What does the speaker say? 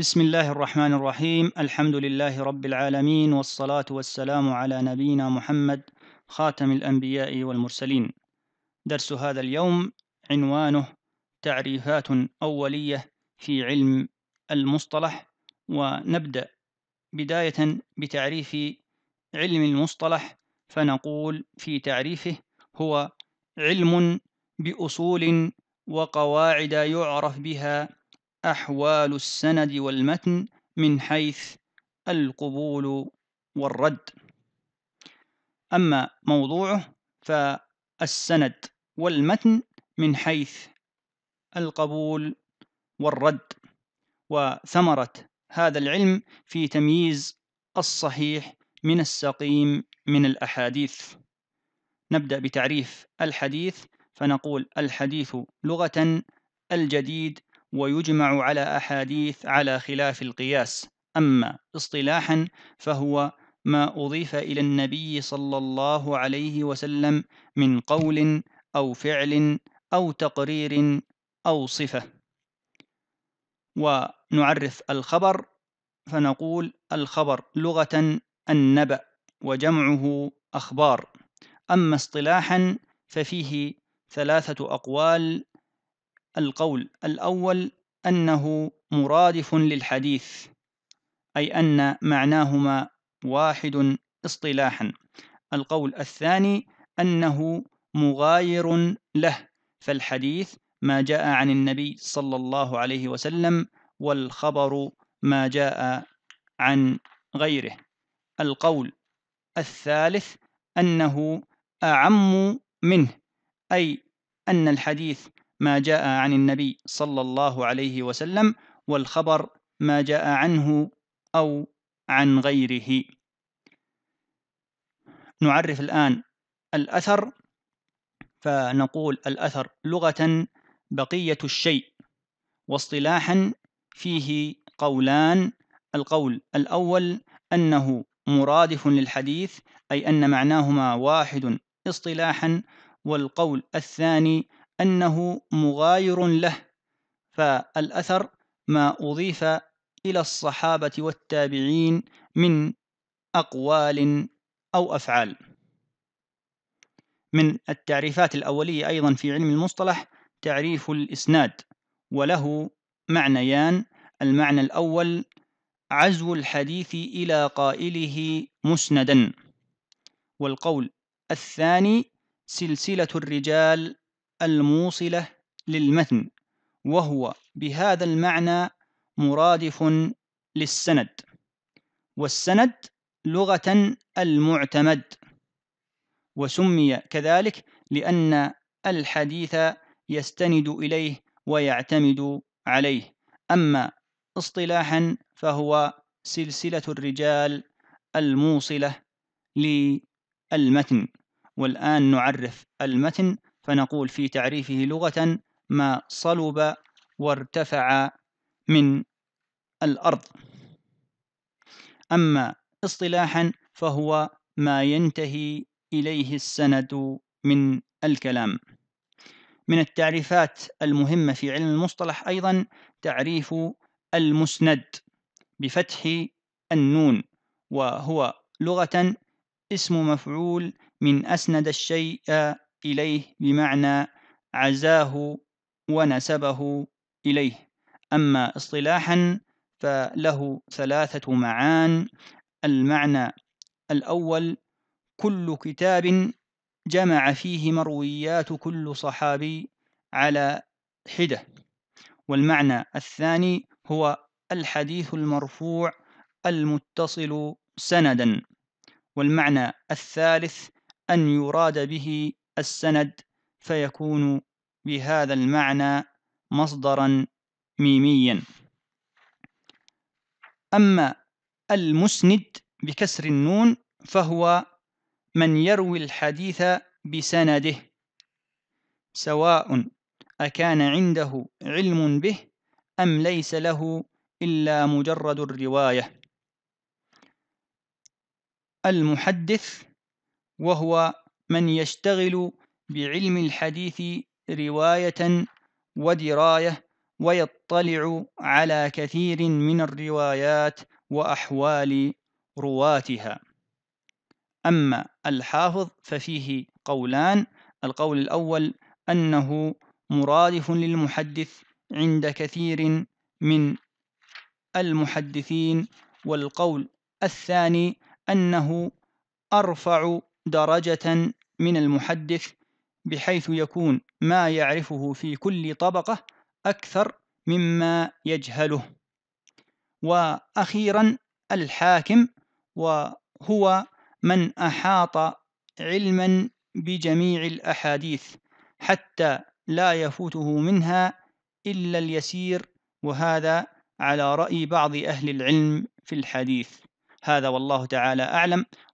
بسم الله الرحمن الرحيم الحمد لله رب العالمين والصلاة والسلام على نبينا محمد خاتم الأنبياء والمرسلين درس هذا اليوم عنوانه تعريفات أولية في علم المصطلح ونبدأ بداية بتعريف علم المصطلح فنقول في تعريفه هو علم بأصول وقواعد يعرف بها أحوال السند والمتن من حيث القبول والرد أما موضوعه فالسند والمتن من حيث القبول والرد وثمرة هذا العلم في تمييز الصحيح من السقيم من الأحاديث نبدأ بتعريف الحديث فنقول الحديث لغة الجديد ويجمع على أحاديث على خلاف القياس أما اصطلاحا فهو ما أضيف إلى النبي صلى الله عليه وسلم من قول أو فعل أو تقرير أو صفة ونعرف الخبر فنقول الخبر لغة النبأ وجمعه أخبار أما اصطلاحا ففيه ثلاثة أقوال القول الأول أنه مرادف للحديث أي أن معناهما واحد اصطلاحا القول الثاني أنه مغاير له فالحديث ما جاء عن النبي صلى الله عليه وسلم والخبر ما جاء عن غيره القول الثالث أنه أعم منه أي أن الحديث ما جاء عن النبي صلى الله عليه وسلم والخبر ما جاء عنه أو عن غيره نعرف الآن الأثر فنقول الأثر لغة بقية الشيء واصطلاحا فيه قولان القول الأول أنه مرادف للحديث أي أن معناهما واحد اصطلاحا والقول الثاني أنه مغاير له فالأثر ما أضيف إلى الصحابة والتابعين من أقوال أو أفعال من التعريفات الأولية أيضا في علم المصطلح تعريف الإسناد وله معنيان المعنى الأول عزو الحديث إلى قائله مسندا والقول الثاني سلسلة الرجال الموصلة للمتن وهو بهذا المعنى مرادف للسند والسند لغة المعتمد وسمي كذلك لأن الحديث يستند إليه ويعتمد عليه أما اصطلاحا فهو سلسلة الرجال الموصلة للمتن والآن نعرف المتن فنقول في تعريفه لغة ما صلب وارتفع من الأرض أما اصطلاحا فهو ما ينتهي إليه السند من الكلام من التعريفات المهمة في علم المصطلح أيضا تعريف المسند بفتح النون وهو لغة اسم مفعول من أسند الشيء إليه بمعنى عزاه ونسبه إليه أما اصطلاحا فله ثلاثة معان المعنى الأول كل كتاب جمع فيه مرويات كل صحابي على حدة والمعنى الثاني هو الحديث المرفوع المتصل سندا والمعنى الثالث أن يراد به السند فيكون بهذا المعنى مصدرا ميميا أما المسند بكسر النون فهو من يروي الحديث بسنده سواء أكان عنده علم به أم ليس له إلا مجرد الرواية المحدث وهو من يشتغل بعلم الحديث رواية ودراية ويطلع على كثير من الروايات وأحوال رواتها أما الحافظ ففيه قولان القول الأول أنه مرادف للمحدث عند كثير من المحدثين والقول الثاني أنه أرفع درجة من المحدث بحيث يكون ما يعرفه في كل طبقة أكثر مما يجهله وأخيرا الحاكم وهو من أحاط علما بجميع الأحاديث حتى لا يفوته منها إلا اليسير وهذا على رأي بعض أهل العلم في الحديث هذا والله تعالى أعلم